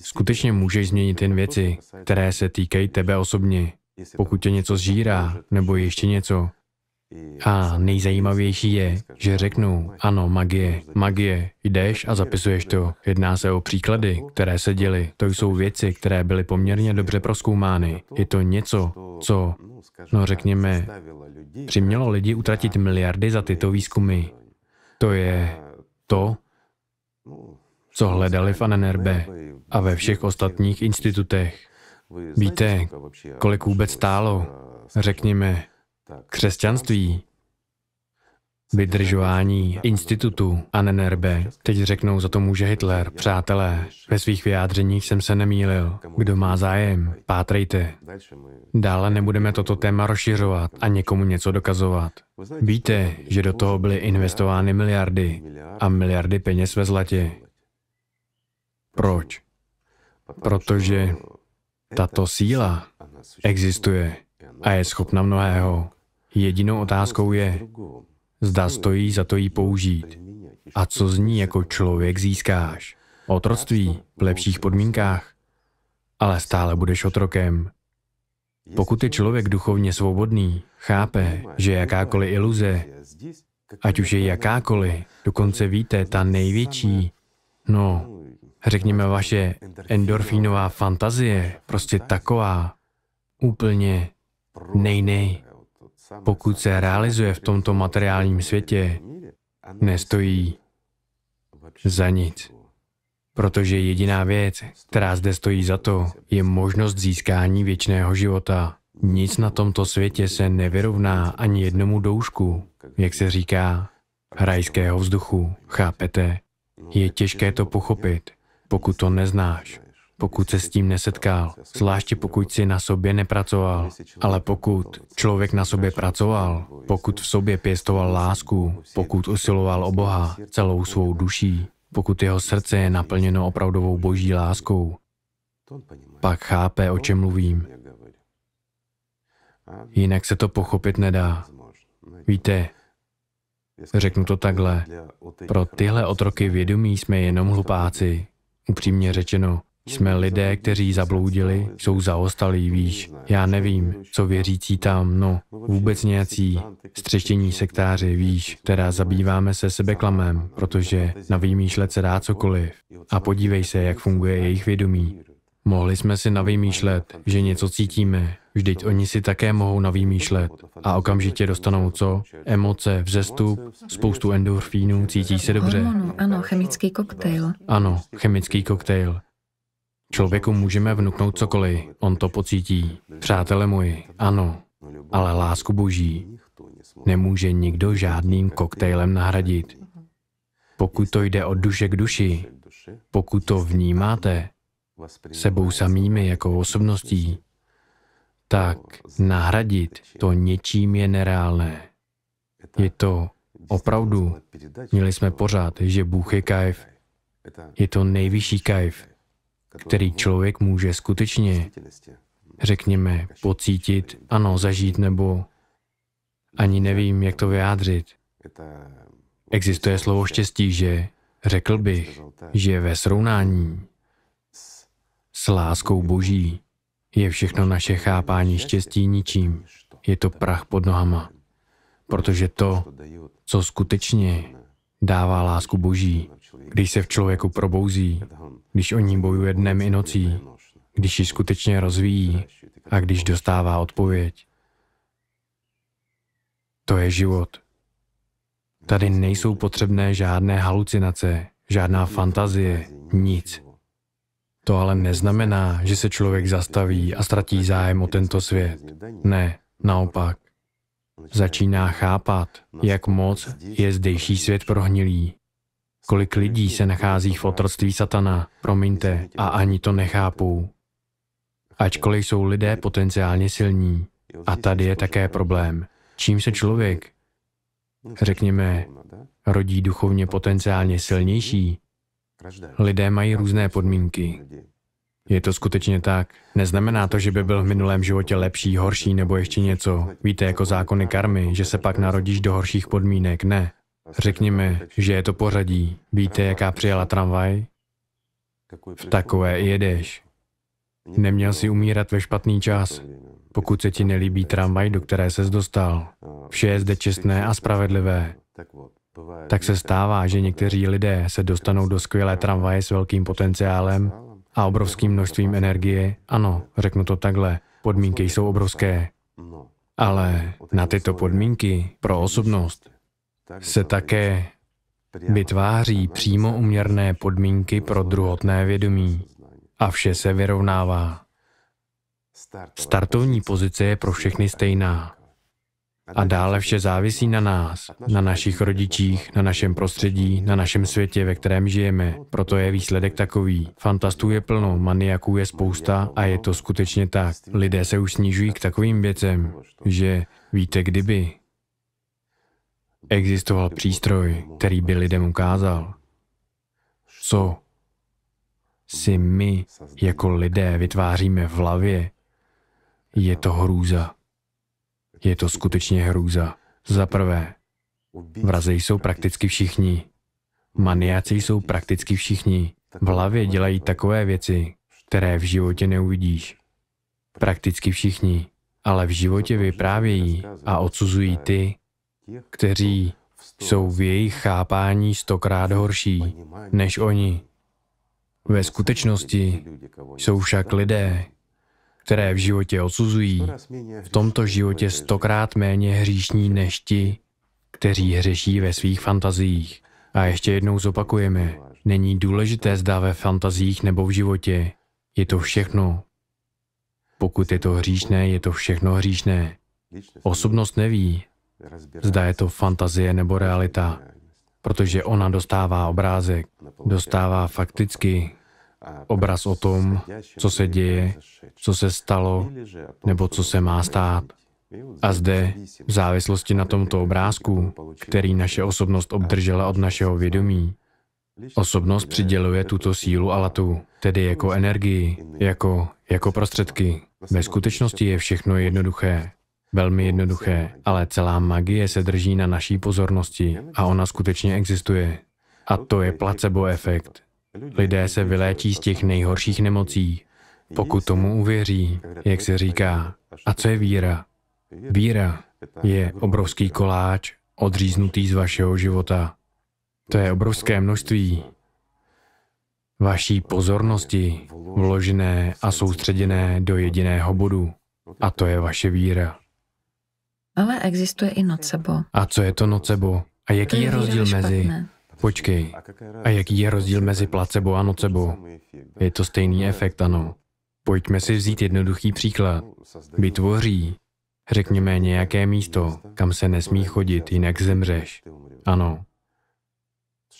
Skutečně můžeš změnit jen věci, které se týkají tebe osobně. Pokud tě něco zžírá, nebo ještě něco, a nejzajímavější je, že řeknu, ano, magie, magie, jdeš a zapisuješ to. Jedná se o příklady, které se děly. To jsou věci, které byly poměrně dobře proskoumány. Je to něco, co, no řekněme, přimělo lidi utratit miliardy za tyto výzkumy. To je to, co hledali v ANNRB a ve všech ostatních institutech. Víte, kolik vůbec stálo, řekněme, Křesťanství, vydržování institutu Annenerbe. Teď řeknou, za to může Hitler. Přátelé, ve svých vyjádřeních jsem se nemýlil. Kdo má zájem, pátrejte. Dále nebudeme toto téma rozšiřovat a někomu něco dokazovat. Víte, že do toho byly investovány miliardy a miliardy peněz ve zlatě. Proč? Protože tato síla existuje a je schopna mnohého. Jedinou otázkou je, zda stojí za to jí použít. A co z ní jako člověk získáš? Otroctví v lepších podmínkách, ale stále budeš otrokem. Pokud je člověk duchovně svobodný, chápe, že jakákoliv iluze, ať už je jakákoliv, dokonce víte, ta největší, no, řekněme vaše endorfínová fantazie, prostě taková, úplně nejnej. Nej pokud se realizuje v tomto materiálním světě, nestojí za nic. Protože jediná věc, která zde stojí za to, je možnost získání věčného života. Nic na tomto světě se nevyrovná ani jednomu doušku, jak se říká, rajského vzduchu, chápete? Je těžké to pochopit, pokud to neznáš pokud se s tím nesetkal, zvláště pokud si na sobě nepracoval. Ale pokud člověk na sobě pracoval, pokud v sobě pěstoval lásku, pokud usiloval o Boha celou svou duší, pokud jeho srdce je naplněno opravdovou boží láskou, pak chápe, o čem mluvím. Jinak se to pochopit nedá. Víte, řeknu to takhle, pro tyhle otroky vědomí jsme jenom hlupáci, upřímně řečeno. Jsme lidé, kteří zabloudili, jsou zaostalí, víš. Já nevím, co věřící tam, no, vůbec nějací střeštění sektáři, víš, teda zabýváme se sebeklamem, protože na vymýšlet se dá cokoliv. A podívej se, jak funguje jejich vědomí. Mohli jsme si navýmýšlet, že něco cítíme, Vždyť oni si také mohou navýmýšlet a okamžitě dostanou co? Emoce, vzestup, spoustu endorfínů, cítí se dobře. Hormonu, ano, chemický koktejl. Ano, chemický koktejl. Člověku můžeme vnuknout cokoliv, on to pocítí. Přátelé moji, ano, ale lásku boží nemůže nikdo žádným koktejlem nahradit. Pokud to jde od duše k duši, pokud to vnímáte sebou samými jako osobností, tak nahradit to něčím je nereálné. Je to opravdu, měli jsme pořád, že Bůh je kajf. Je to nejvyšší kajf který člověk může skutečně, prostě řekněme, pocítit, ano, zažít nebo ani nevím, jak to vyjádřit. Existuje slovo prostě- štěstí, že řekl bych, prostě že ve srovnání s láskou Boží je všechno naše chápání štěstí ničím. Je to prach pod nohama. Protože to, co skutečně dává lásku Boží, když se v člověku probouzí, když o ní bojuje dnem i nocí, když ji skutečně rozvíjí a když dostává odpověď. To je život. Tady nejsou potřebné žádné halucinace, žádná fantazie, nic. To ale neznamená, že se člověk zastaví a ztratí zájem o tento svět. Ne, naopak. Začíná chápat, jak moc je zdejší svět prohnilý. Kolik lidí se nachází v otroctví satana, promiňte, a ani to nechápou. Ačkoliv jsou lidé potenciálně silní. A tady je také problém. Čím se člověk, řekněme, rodí duchovně potenciálně silnější, lidé mají různé podmínky. Je to skutečně tak. Neznamená to, že by byl v minulém životě lepší, horší nebo ještě něco. Víte, jako zákony karmy, že se pak narodíš do horších podmínek. Ne. Řekněme, že je to pořadí. Víte, jaká přijela tramvaj? V takové i jedeš. Neměl si umírat ve špatný čas, pokud se ti nelíbí tramvaj, do které ses dostal. Vše je zde čestné a spravedlivé. Tak se stává, že někteří lidé se dostanou do skvělé tramvaje s velkým potenciálem a obrovským množstvím energie, ano, řeknu to takhle, podmínky jsou obrovské. Ale na tyto podmínky pro osobnost se také vytváří přímo uměrné podmínky pro druhotné vědomí a vše se vyrovnává. Startovní pozice je pro všechny stejná. A dále vše závisí na nás, na našich rodičích, na našem prostředí, na našem světě, ve kterém žijeme. Proto je výsledek takový. Fantastů je plno, maniaků je spousta a je to skutečně tak. Lidé se už snižují k takovým věcem, že víte kdyby. Existoval přístroj, který by lidem ukázal, co si my jako lidé vytváříme v hlavě, je to hrůza. Je to skutečně hrůza. Za prvé, vrazi jsou prakticky všichni. maniaci jsou prakticky všichni. V hlavě dělají takové věci, které v životě neuvidíš. Prakticky všichni. Ale v životě vyprávějí a odsuzují ty, kteří jsou v jejich chápání stokrát horší než oni. Ve skutečnosti jsou však lidé, které v životě odsuzují, v tomto životě stokrát méně hříšní než ti, kteří hřeší ve svých fantazích. A ještě jednou zopakujeme, není důležité zda ve fantazích nebo v životě. Je to všechno. Pokud je to hříšné, je to všechno hříšné. Osobnost neví, zda je to fantazie nebo realita, protože ona dostává obrázek, dostává fakticky obraz o tom, co se děje, co se stalo, nebo co se má stát. A zde, v závislosti na tomto obrázku, který naše osobnost obdržela od našeho vědomí, osobnost přiděluje tuto sílu latu, tedy jako energii, jako, jako prostředky. Ve skutečnosti je všechno jednoduché. Velmi jednoduché, ale celá magie se drží na naší pozornosti a ona skutečně existuje. A to je placebo efekt. Lidé se vyléčí z těch nejhorších nemocí, pokud tomu uvěří, jak se říká. A co je víra? Víra je obrovský koláč, odříznutý z vašeho života. To je obrovské množství vaší pozornosti, vložené a soustředěné do jediného bodu. A to je vaše víra. Ale existuje i nocebo. A co je to nocebo? A jaký to je, je rozdíl mezi Počkej, a jaký je rozdíl mezi placebo a nocebo? Je to stejný efekt, ano. Pojďme si vzít jednoduchý příklad. Vytvoří, řekněme, nějaké místo, kam se nesmí chodit, jinak zemřeš. Ano.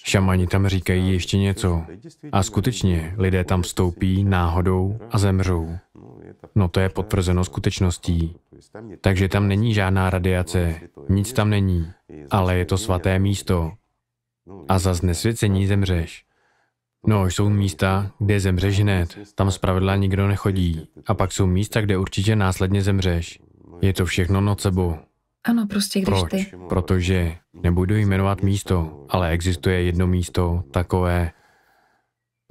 Šamani tam říkají ještě něco. A skutečně, lidé tam vstoupí náhodou a zemřou. No to je potvrzeno skutečností. Takže tam není žádná radiace, nic tam není, ale je to svaté místo, No, a za znesvěcení zemřeš. No, jsou místa, kde zemřeš hned, tam zpravidla nikdo nechodí. A pak jsou místa, kde určitě následně zemřeš. Je to všechno nad sebou. Ano, prostě když Proč? ty. Protože, nebudu jmenovat místo, ale existuje jedno místo, takové.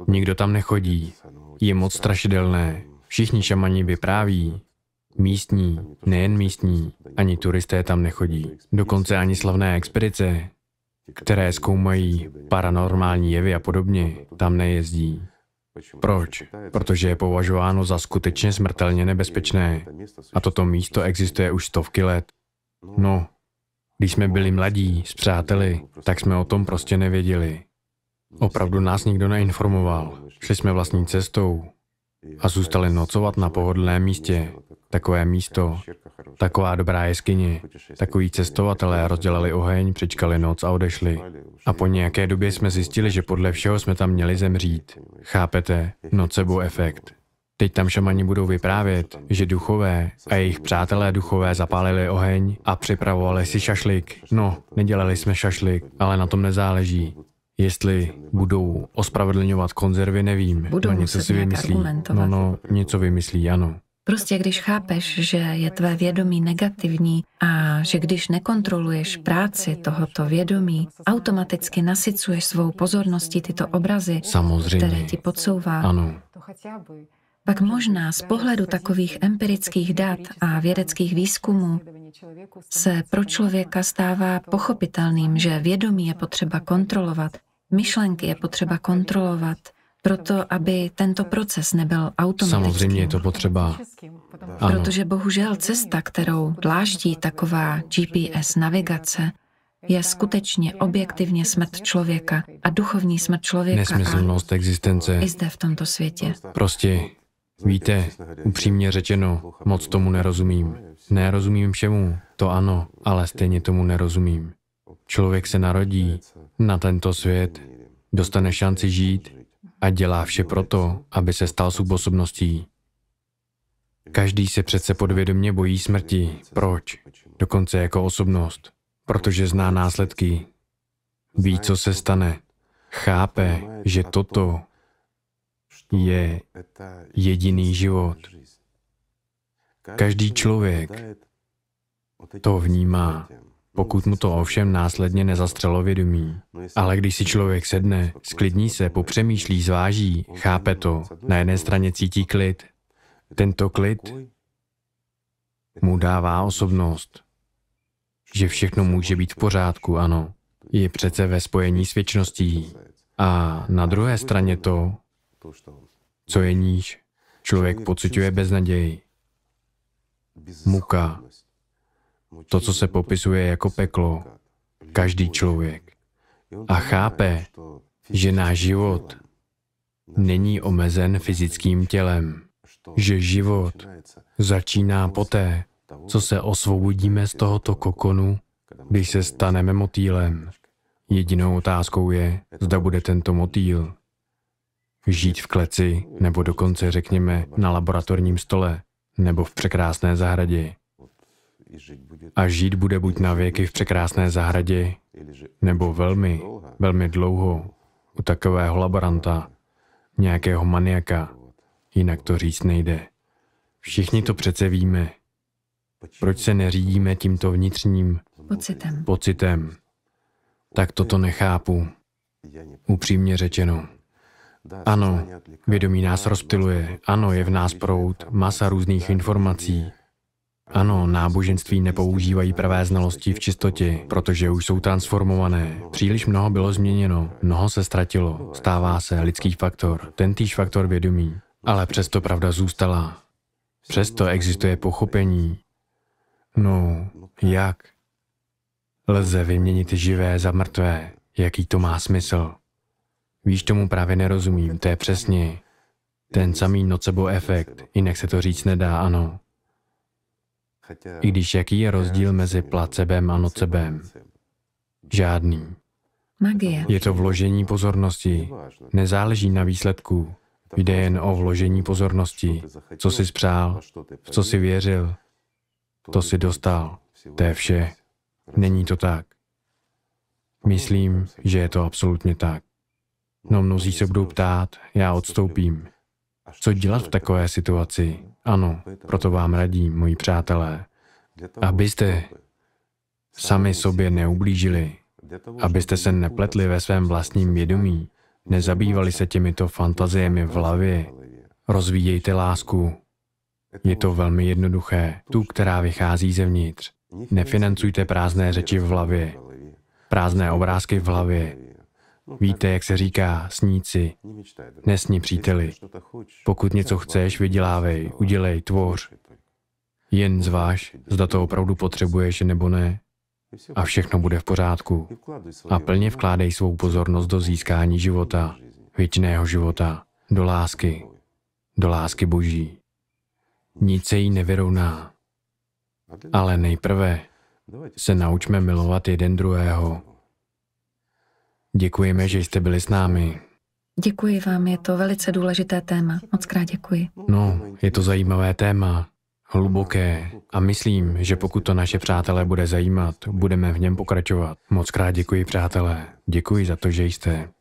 Nikdo tam nechodí. Je moc strašidelné. Všichni šamani vypráví. Místní, nejen místní, ani turisté tam nechodí. Dokonce ani slavné expedice, které zkoumají paranormální jevy a podobně, tam nejezdí. Proč? Protože je považováno za skutečně smrtelně nebezpečné. A toto místo existuje už stovky let. No, když jsme byli mladí, s přáteli, tak jsme o tom prostě nevěděli. Opravdu nás nikdo neinformoval. Šli jsme vlastní cestou a zůstali nocovat na pohodlném místě takové místo, taková dobrá jeskyně. Takoví cestovatelé rozdělali oheň, přečkali noc a odešli. A po nějaké době jsme zjistili, že podle všeho jsme tam měli zemřít. Chápete? Nocebo efekt. Teď tam šamani budou vyprávět, že duchové a jejich přátelé duchové zapálili oheň a připravovali si šašlik. No, nedělali jsme šašlik, ale na tom nezáleží. Jestli budou ospravedlňovat konzervy, nevím. Budou no něco si vymyslí. No, no, něco vymyslí, ano. Prostě když chápeš, že je tvé vědomí negativní a že když nekontroluješ práci tohoto vědomí, automaticky nasycuješ svou pozorností tyto obrazy, Samozřejmě. které ti podsouvá. Ano. Pak možná z pohledu takových empirických dat a vědeckých výzkumů se pro člověka stává pochopitelným, že vědomí je potřeba kontrolovat, myšlenky je potřeba kontrolovat, proto aby tento proces nebyl automatický. Samozřejmě je to potřeba. Ano. Protože bohužel cesta, kterou dláždí taková GPS navigace, je skutečně objektivně smrt člověka a duchovní smrt člověka. Nesmyslnost existence. I zde v tomto světě. Prostě, víte, upřímně řečeno, moc tomu nerozumím. Nerozumím všemu, to ano, ale stejně tomu nerozumím. Člověk se narodí na tento svět, dostane šanci žít, a dělá vše proto, aby se stal subosobností. Každý se přece podvědomě bojí smrti. Proč? Dokonce jako osobnost. Protože zná následky. Ví, co se stane. Chápe, že toto je jediný život. Každý člověk to vnímá pokud mu to ovšem následně nezastřelo vědomí. Ale když si člověk sedne, sklidní se, popřemýšlí, zváží, chápe to, na jedné straně cítí klid. Tento klid mu dává osobnost, že všechno může být v pořádku, ano. Je přece ve spojení s věčností. A na druhé straně to, co je níž, člověk pociťuje beznaději, muka, to, co se popisuje jako peklo, každý člověk. A chápe, že náš život není omezen fyzickým tělem, že život začíná poté, co se osvobodíme z tohoto kokonu, když se staneme motýlem. Jedinou otázkou je, zda bude tento motýl žít v kleci, nebo dokonce, řekněme, na laboratorním stole, nebo v překrásné zahradě a žít bude buď na věky v překrásné zahradě, nebo velmi, velmi dlouho u takového laboranta, nějakého maniaka. Jinak to říct nejde. Všichni to přece víme. Proč se neřídíme tímto vnitřním pocitem? pocitem? Tak toto nechápu. Upřímně řečeno. Ano, vědomí nás rozptiluje, ano, je v nás prout, masa různých informací, ano, náboženství nepoužívají pravé znalosti v čistotě, protože už jsou transformované. Příliš mnoho bylo změněno, mnoho se ztratilo, stává se lidský faktor, tentýž faktor vědomí. Ale přesto pravda zůstala. Přesto existuje pochopení. No, jak? Lze vyměnit živé za mrtvé. Jaký to má smysl? Víš, tomu právě nerozumím, to je přesně ten samý nocebo efekt, jinak se to říct nedá, ano. I když jaký je rozdíl mezi placebem a nocebem? Žádný. Magie. Je to vložení pozornosti. Nezáleží na výsledku. Jde jen o vložení pozornosti. Co jsi přál, v co jsi věřil, to si dostal. To je vše. Není to tak. Myslím, že je to absolutně tak. No mnozí se budou ptát, já odstoupím. Co dělat v takové situaci? No, ano, proto vám radím, moji přátelé, abyste sami sobě neublížili, abyste se nepletli ve svém vlastním vědomí, nezabývali se těmito fantaziemi v hlavě, rozvíjejte lásku. Je to velmi jednoduché, tu, která vychází zevnitř. Nefinancujte prázdné řeči v hlavě, prázdné obrázky v hlavě, No Víte, jak se říká, sníci, nesni příteli. Pokud něco chceš, vydělávej, udělej, tvoř. Jen zváž, zda to opravdu potřebuješ nebo ne. A všechno bude v pořádku. A plně vkládej svou pozornost do získání života, věčného života, do lásky, do lásky Boží. Nic se jí nevyrovná. Ale nejprve se naučme milovat jeden druhého. Děkujeme, že jste byli s námi. Děkuji vám, je to velice důležité téma. Moc krát děkuji. No, je to zajímavé téma, hluboké a myslím, že pokud to naše přátelé bude zajímat, budeme v něm pokračovat. Moc krát děkuji, přátelé. Děkuji za to, že jste.